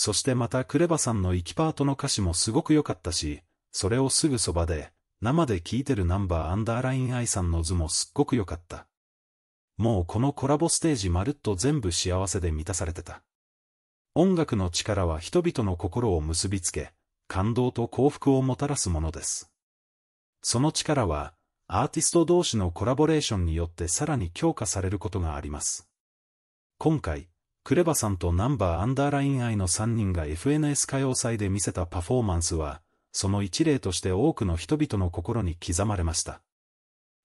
そしてまたクレバさんの行きパートの歌詞もすごく良かったし、それをすぐそばで、生で聴いてるナンバーアンダーライン愛さんの図もすっごく良かった。もうこのコラボステージまるっと全部幸せで満たされてた。音楽の力は人々の心を結びつけ、感動と幸福をもたらすものです。その力は、アーティスト同士のコラボレーションによってさらに強化されることがあります。今回、クレバさんとナンバーアンダーライン愛の3人が FNS 歌謡祭で見せたパフォーマンスは、その一例として多くの人々の心に刻まれました。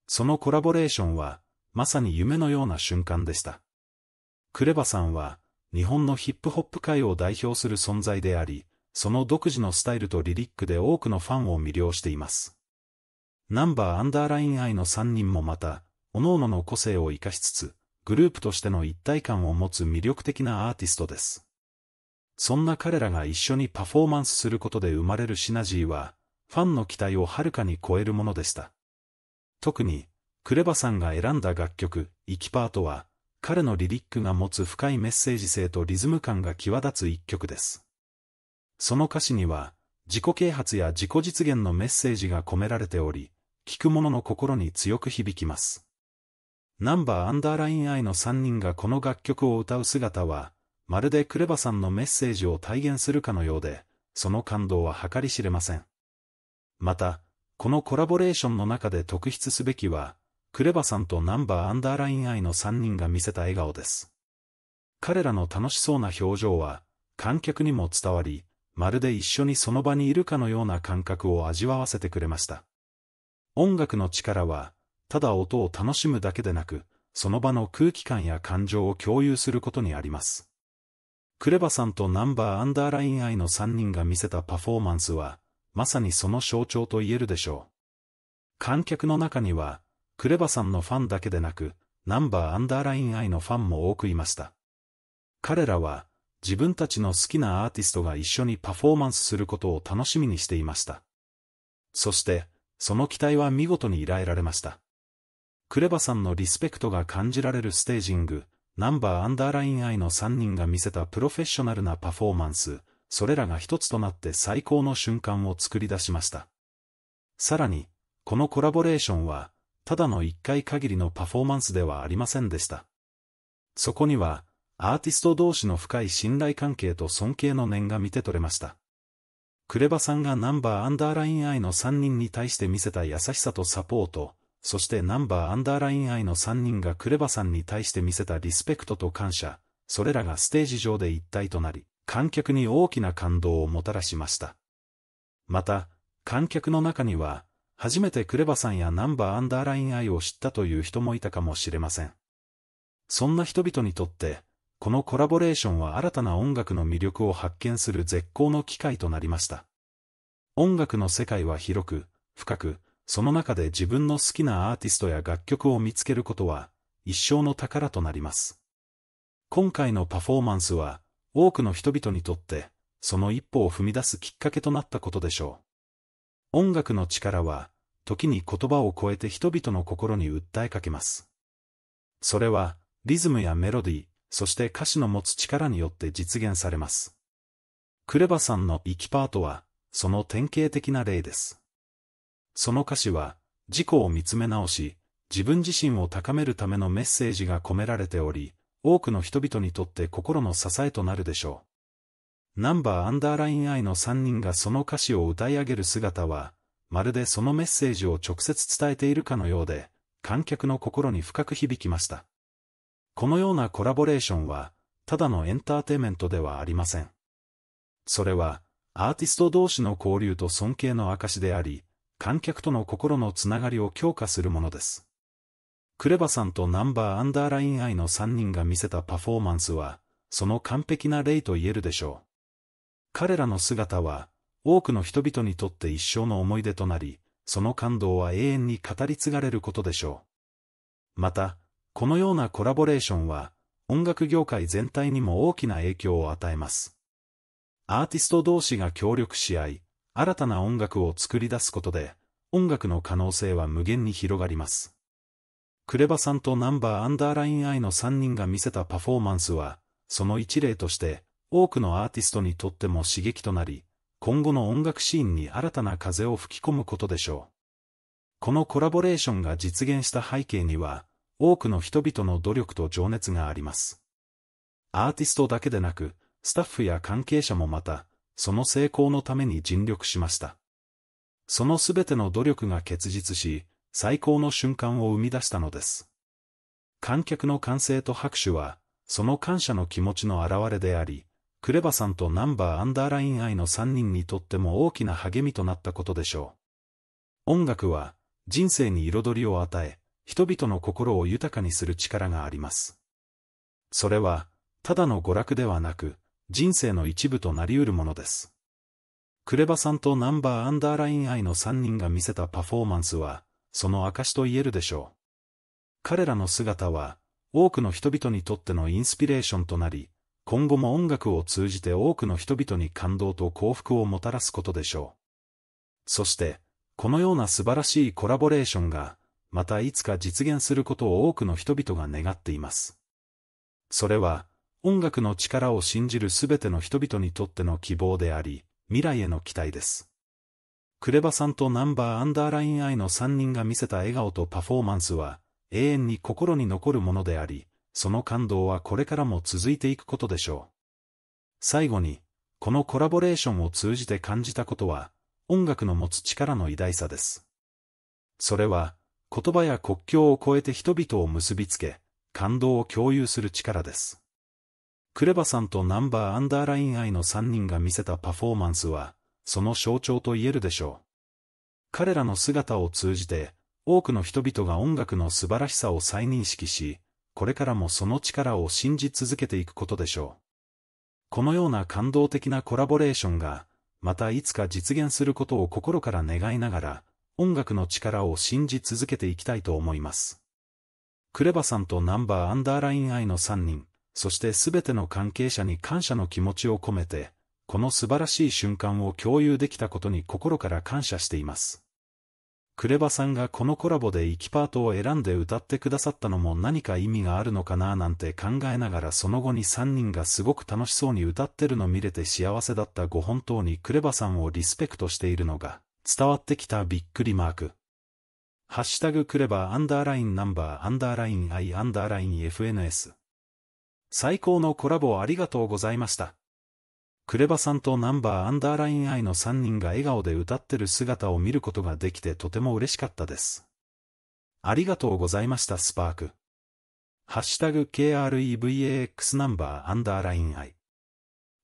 そのコラボレーションは、まさに夢のような瞬間でした。クレバさんは、日本のヒップホップ界を代表する存在であり、その独自のスタイルとリリックで多くのファンを魅了しています。ナンバーアンダーライン愛の3人もまた、各々の個性を活かしつつ、グループとしての一体感を持つ魅力的なアーティストです。そんな彼らが一緒にパフォーマンスすることで生まれるシナジーは、ファンの期待をはるかに超えるものでした。特に、クレバさんが選んだ楽曲、イキパートは、彼のリリックが持つ深いメッセージ性とリズム感が際立つ一曲です。その歌詞には、自己啓発や自己実現のメッセージが込められており、聴く者の心に強く響きます。ナンバーアンダーライン I の3人がこの楽曲を歌う姿は、まるでクレバさんのメッセージを体現するかのようで、その感動は計り知れません。また、このコラボレーションの中で特筆すべきは、クレバさんとナンバーアンダーライン I の3人が見せた笑顔です。彼らの楽しそうな表情は、観客にも伝わり、まるで一緒にその場にいるかのような感覚を味わわせてくれました。音楽の力は、ただ音を楽しむだけでなく、その場の空気感や感情を共有することにあります。クレバさんとナンバーアンダーラインアイの3人が見せたパフォーマンスは、まさにその象徴と言えるでしょう。観客の中には、クレバさんのファンだけでなく、ナンバーアンダーラインアイのファンも多くいました。彼らは、自分たちの好きなアーティストが一緒にパフォーマンスすることを楽しみにしていました。そして、その期待は見事に依頼られました。クレバさんのリスペクトが感じられるステージング、ナンバーアンダーライン I の3人が見せたプロフェッショナルなパフォーマンス、それらが一つとなって最高の瞬間を作り出しました。さらに、このコラボレーションは、ただの一回限りのパフォーマンスではありませんでした。そこには、アーティスト同士の深い信頼関係と尊敬の念が見て取れました。クレバさんがナンバーアンダーライン I の3人に対して見せた優しさとサポート、そしてナンバーアンダーラインイの3人がクレバさんに対して見せたリスペクトと感謝、それらがステージ上で一体となり、観客に大きな感動をもたらしました。また、観客の中には、初めてクレバさんやナンバーアンダーラインイを知ったという人もいたかもしれません。そんな人々にとって、このコラボレーションは新たな音楽の魅力を発見する絶好の機会となりました。音楽の世界は広く、深く、その中で自分の好きなアーティストや楽曲を見つけることは、一生の宝となります。今回のパフォーマンスは、多くの人々にとって、その一歩を踏み出すきっかけとなったことでしょう。音楽の力は、時に言葉を超えて人々の心に訴えかけます。それは、リズムやメロディー、そして歌詞の持つ力によって実現されます。クレバさんの生きパートは、その典型的な例です。その歌詞は、自己を見つめ直し、自分自身を高めるためのメッセージが込められており、多くの人々にとって心の支えとなるでしょう。ナンバーアンダーライン I の3人がその歌詞を歌い上げる姿は、まるでそのメッセージを直接伝えているかのようで、観客の心に深く響きました。このようなコラボレーションは、ただのエンターテイメントではありません。それは、アーティスト同士の交流と尊敬の証であり、観客との心のつながりを強化するものです。クレバさんとナンバーアンダーラインイの3人が見せたパフォーマンスは、その完璧な例と言えるでしょう。彼らの姿は、多くの人々にとって一生の思い出となり、その感動は永遠に語り継がれることでしょう。また、このようなコラボレーションは、音楽業界全体にも大きな影響を与えます。アーティスト同士が協力し合い、新たな音楽を作り出すことで、音楽の可能性は無限に広がります。クレバさんとナンバーアンダーラインアイの3人が見せたパフォーマンスは、その一例として、多くのアーティストにとっても刺激となり、今後の音楽シーンに新たな風を吹き込むことでしょう。このコラボレーションが実現した背景には、多くの人々の努力と情熱があります。アーティストだけでなく、スタッフや関係者もまた、その成功のために尽力しました。そのすべての努力が結実し、最高の瞬間を生み出したのです。観客の歓声と拍手は、その感謝の気持ちの表れであり、クレバさんとナンバーアンダーライン愛の3人にとっても大きな励みとなったことでしょう。音楽は、人生に彩りを与え、人々の心を豊かにする力があります。それは、ただの娯楽ではなく、人生の一部となり得るものです。クレバさんとナンバーアンダーライン愛の3人が見せたパフォーマンスは、その証と言えるでしょう。彼らの姿は、多くの人々にとってのインスピレーションとなり、今後も音楽を通じて多くの人々に感動と幸福をもたらすことでしょう。そして、このような素晴らしいコラボレーションが、またいつか実現することを多くの人々が願っています。それは、音楽の力を信じるすべての人々にとっての希望であり、未来への期待です。クレバさんとナンバーアンダーラインアイの3人が見せた笑顔とパフォーマンスは、永遠に心に残るものであり、その感動はこれからも続いていくことでしょう。最後に、このコラボレーションを通じて感じたことは、音楽の持つ力の偉大さです。それは、言葉や国境を超えて人々を結びつけ、感動を共有する力です。クレバさんとナンバーアンダーライン愛の3人が見せたパフォーマンスは、その象徴と言えるでしょう。彼らの姿を通じて、多くの人々が音楽の素晴らしさを再認識し、これからもその力を信じ続けていくことでしょう。このような感動的なコラボレーションが、またいつか実現することを心から願いながら、音楽の力を信じ続けていきたいと思います。クレバさんとナンバーアンダーライン愛の3人。そしてすべての関係者に感謝の気持ちを込めて、この素晴らしい瞬間を共有できたことに心から感謝しています。クレバさんがこのコラボで生きパートを選んで歌ってくださったのも何か意味があるのかななんて考えながらその後に3人がすごく楽しそうに歌ってるの見れて幸せだったご本当にクレバさんをリスペクトしているのが伝わってきたびっくりマーク。ハッシュタグクレバアンダーラインナンバーアンダーラインアイアンダーライン FNS 最高のコラボありがとうございました。クレバさんとナンバーアンダーラインアイの3人が笑顔で歌ってる姿を見ることができてとても嬉しかったです。ありがとうございましたスパーク。ハッシュタグ KREVAX ナンバーアンダーラインアイ。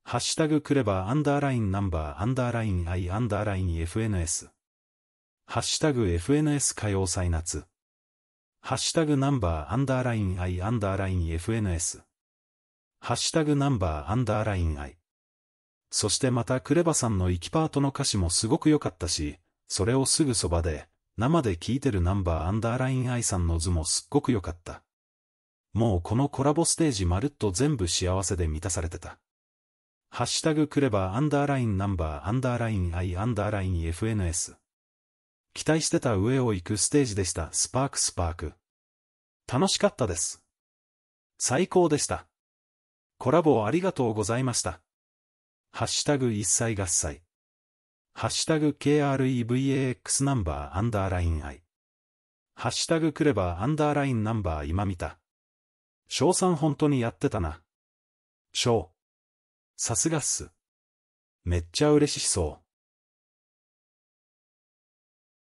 ハッシュタグクレバーアンダーラインナンバーアンダーラインアイアンダーライン FNS。ハッシュタグ FNS 歌謡祭夏。ハッシュタグナンバーアンダーラインアイアンダーライン FNS。ハッシュタグナンバーアンダーライン愛。そしてまたクレバさんの行きパートの歌詞もすごく良かったし、それをすぐそばで、生で聴いてるナンバーアンダーライン愛さんの図もすっごく良かった。もうこのコラボステージまるっと全部幸せで満たされてた。ハッシュタグクレバーアンダーラインナンバーアンダーラインイアンダーライン FNS。期待してた上を行くステージでした。スパークスパーク。楽しかったです。最高でした。コラボありがとうございました。ハッシュタグ一切合切。ハッシュタグ KREVAX ナンバーアンダーライン I。ハッシュタグクレバーアンダーラインナンバー今見た。翔さん本当にやってたな。翔。さすがっす。めっちゃ嬉しそう。